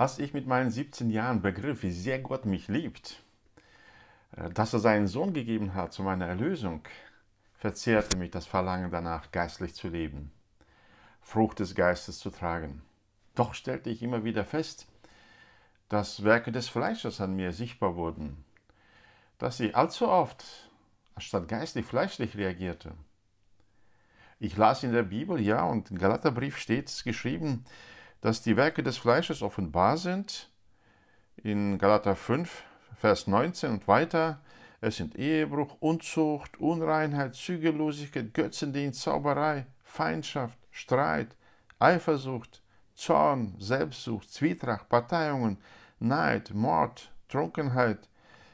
Als ich mit meinen 17 Jahren begriff, wie sehr Gott mich liebt, äh, dass er seinen Sohn gegeben hat zu meiner Erlösung, verzehrte mich das Verlangen danach, geistlich zu leben, Frucht des Geistes zu tragen. Doch stellte ich immer wieder fest, dass Werke des Fleisches an mir sichtbar wurden, dass ich allzu oft anstatt geistlich fleischlich reagierte. Ich las in der Bibel, ja, und im Galaterbrief steht geschrieben, dass die Werke des Fleisches offenbar sind. In Galater 5, Vers 19 und weiter. Es sind Ehebruch, Unzucht, Unreinheit, Zügellosigkeit, Götzendienst, Zauberei, Feindschaft, Streit, Eifersucht, Zorn, Selbstsucht, Zwietracht, Parteiungen, Neid, Mord, Trunkenheit,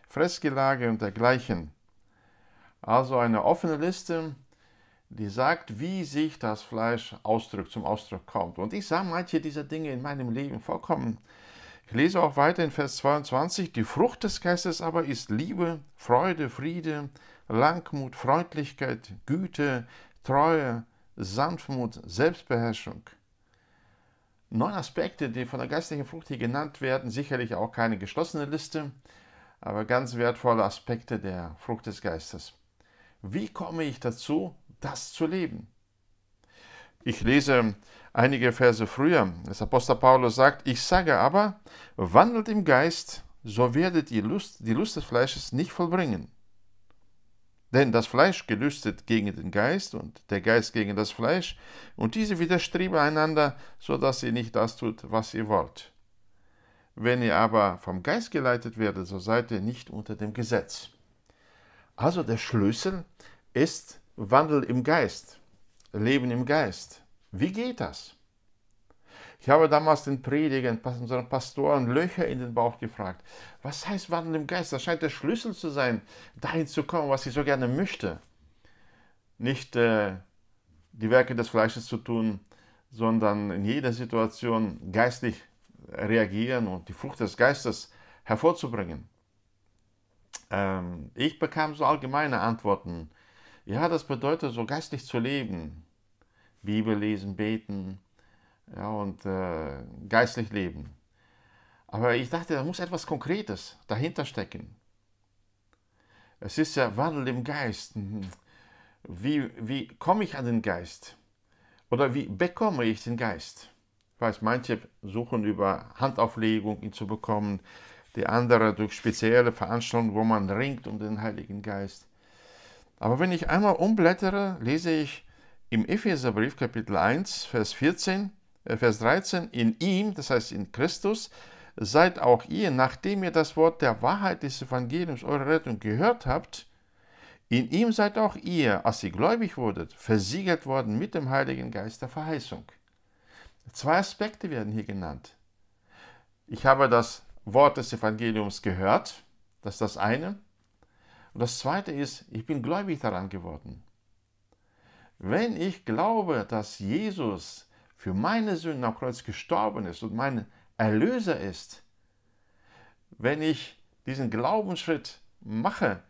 Fressgelage und dergleichen. Also eine offene Liste die sagt, wie sich das Fleisch ausdrückt, zum Ausdruck kommt. Und ich sah manche dieser Dinge in meinem Leben vorkommen. Ich lese auch weiter in Vers 22, die Frucht des Geistes aber ist Liebe, Freude, Friede, Langmut, Freundlichkeit, Güte, Treue, Sanftmut, Selbstbeherrschung. Neun Aspekte, die von der geistlichen Frucht hier genannt werden, sicherlich auch keine geschlossene Liste, aber ganz wertvolle Aspekte der Frucht des Geistes. Wie komme ich dazu, das zu leben. Ich lese einige Verse früher. Das Apostel Paulus sagt, ich sage aber, wandelt im Geist, so werdet ihr Lust, die Lust des Fleisches nicht vollbringen. Denn das Fleisch gelüstet gegen den Geist und der Geist gegen das Fleisch, und diese widerstreben einander, so dass ihr nicht das tut, was ihr wollt. Wenn ihr aber vom Geist geleitet werdet, so seid ihr nicht unter dem Gesetz. Also der Schlüssel ist Wandel im Geist, Leben im Geist. Wie geht das? Ich habe damals den Predigern, unseren Pastoren Löcher in den Bauch gefragt. Was heißt Wandel im Geist? Das scheint der Schlüssel zu sein, dahin zu kommen, was ich so gerne möchte. Nicht äh, die Werke des Fleisches zu tun, sondern in jeder Situation geistlich reagieren und die Frucht des Geistes hervorzubringen. Ähm, ich bekam so allgemeine Antworten ja, das bedeutet so geistlich zu leben. Bibel lesen, beten ja, und äh, geistlich leben. Aber ich dachte, da muss etwas Konkretes dahinter stecken. Es ist ja Wandel im Geist. Wie, wie komme ich an den Geist? Oder wie bekomme ich den Geist? Ich weiß, manche suchen über Handauflegung, ihn zu bekommen, die andere durch spezielle Veranstaltungen, wo man ringt um den Heiligen Geist. Aber wenn ich einmal umblättere, lese ich im Epheserbrief Kapitel 1, Vers 14, äh, Vers 13, in ihm, das heißt in Christus, seid auch ihr, nachdem ihr das Wort der Wahrheit des Evangeliums eurer Rettung gehört habt, in ihm seid auch ihr, als ihr gläubig wurdet, versiegelt worden mit dem Heiligen Geist der Verheißung. Zwei Aspekte werden hier genannt. Ich habe das Wort des Evangeliums gehört, das ist das eine. Und das Zweite ist, ich bin gläubig daran geworden. Wenn ich glaube, dass Jesus für meine Sünden am Kreuz gestorben ist und mein Erlöser ist, wenn ich diesen Glaubensschritt mache,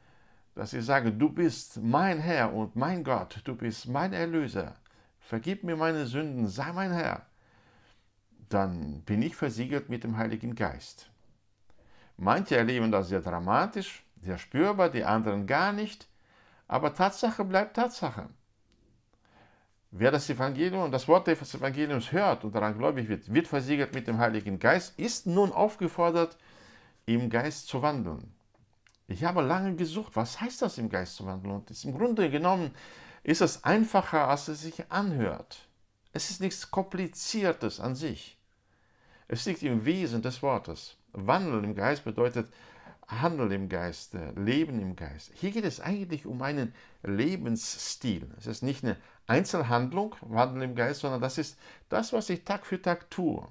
dass ich sage, du bist mein Herr und mein Gott, du bist mein Erlöser, vergib mir meine Sünden, sei mein Herr, dann bin ich versiegelt mit dem Heiligen Geist. Manche erleben das sehr dramatisch, sehr spürbar, die anderen gar nicht. Aber Tatsache bleibt Tatsache. Wer das Evangelium und das Wort des Evangeliums hört und daran gläubig wird, wird versiegelt mit dem Heiligen Geist, ist nun aufgefordert, im Geist zu wandeln. Ich habe lange gesucht, was heißt das, im Geist zu wandeln? Und ist, im Grunde genommen ist es einfacher, als es sich anhört. Es ist nichts Kompliziertes an sich. Es liegt im Wesen des Wortes. Wandeln im Geist bedeutet, Handeln im Geist, Leben im Geist. Hier geht es eigentlich um einen Lebensstil. Es ist nicht eine Einzelhandlung, Wandel im Geist, sondern das ist das, was ich Tag für Tag tue.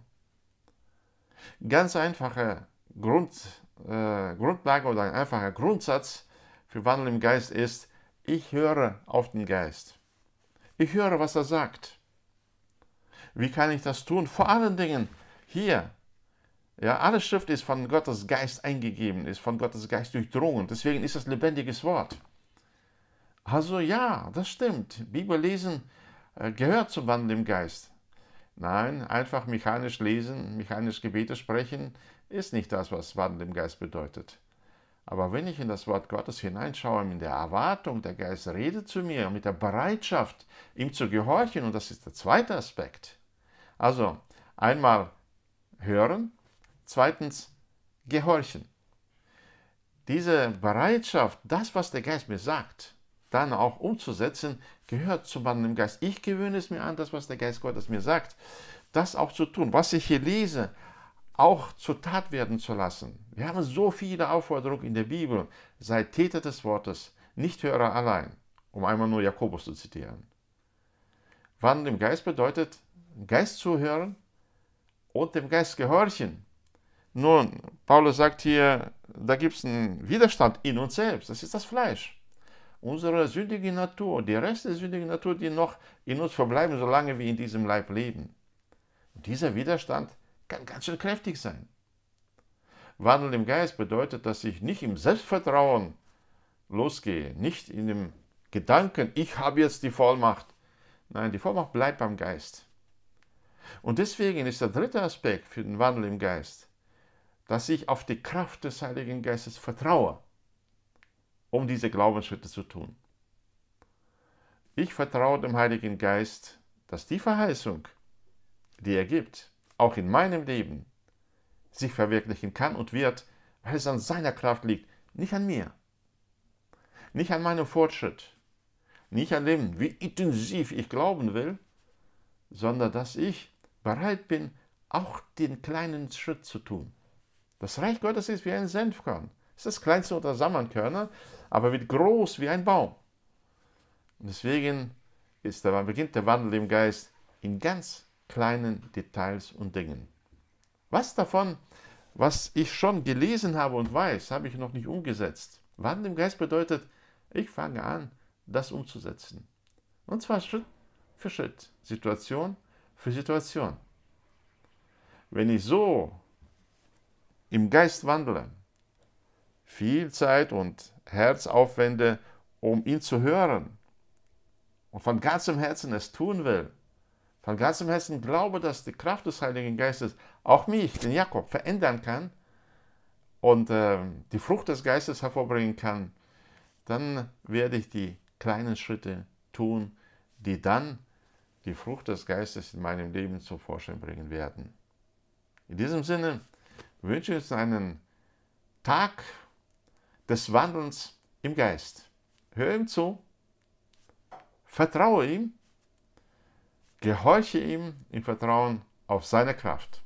Ganz einfache Grund, äh, Grundlage oder ein einfacher Grundsatz für Wandel im Geist ist, ich höre auf den Geist. Ich höre, was er sagt. Wie kann ich das tun? Vor allen Dingen hier ja, alle Schrift ist von Gottes Geist eingegeben, ist von Gottes Geist durchdrungen. Deswegen ist es lebendiges Wort. Also ja, das stimmt. Bibel lesen äh, gehört zum Wandel im Geist. Nein, einfach mechanisch lesen, mechanisch Gebete sprechen, ist nicht das, was Wandel im Geist bedeutet. Aber wenn ich in das Wort Gottes hineinschaue, in der Erwartung, der Geist redet zu mir, mit der Bereitschaft, ihm zu gehorchen, und das ist der zweite Aspekt. Also einmal hören, Zweitens, gehorchen. Diese Bereitschaft, das, was der Geist mir sagt, dann auch umzusetzen, gehört zu meinem Geist. Ich gewöhne es mir an, das, was der Geist Gottes mir sagt, das auch zu tun. Was ich hier lese, auch zur Tat werden zu lassen. Wir haben so viele Aufforderungen in der Bibel. Sei Täter des Wortes, nicht Hörer allein, um einmal nur Jakobus zu zitieren. Wandeln im Geist bedeutet, Geist zuhören und dem Geist gehorchen. Nun, Paulus sagt hier, da gibt es einen Widerstand in uns selbst, das ist das Fleisch. Unsere sündige Natur, die Reste der sündigen Natur, die noch in uns verbleiben, solange wir in diesem Leib leben. Und dieser Widerstand kann ganz schön kräftig sein. Wandel im Geist bedeutet, dass ich nicht im Selbstvertrauen losgehe, nicht in dem Gedanken, ich habe jetzt die Vollmacht. Nein, die Vollmacht bleibt beim Geist. Und deswegen ist der dritte Aspekt für den Wandel im Geist dass ich auf die Kraft des Heiligen Geistes vertraue, um diese Glaubensschritte zu tun. Ich vertraue dem Heiligen Geist, dass die Verheißung, die er gibt, auch in meinem Leben sich verwirklichen kann und wird, weil es an seiner Kraft liegt, nicht an mir, nicht an meinem Fortschritt, nicht an dem, wie intensiv ich glauben will, sondern dass ich bereit bin, auch den kleinen Schritt zu tun. Das Reich Gottes ist wie ein Senfkorn. Es ist das kleinste unter Samenkörner, aber wird groß wie ein Baum. Und deswegen ist der, beginnt der Wandel im Geist in ganz kleinen Details und Dingen. Was davon, was ich schon gelesen habe und weiß, habe ich noch nicht umgesetzt. Wandel im Geist bedeutet, ich fange an, das umzusetzen. Und zwar Schritt für Schritt, Situation für Situation. Wenn ich so im Geist wandle, viel Zeit und Herz aufwende, um ihn zu hören und von ganzem Herzen es tun will, von ganzem Herzen glaube, dass die Kraft des Heiligen Geistes auch mich, den Jakob, verändern kann und äh, die Frucht des Geistes hervorbringen kann, dann werde ich die kleinen Schritte tun, die dann die Frucht des Geistes in meinem Leben zum Vorschein bringen werden. In diesem Sinne, wünsche uns einen Tag des Wandelns im Geist. Hör ihm zu, vertraue ihm, gehorche ihm im Vertrauen auf seine Kraft.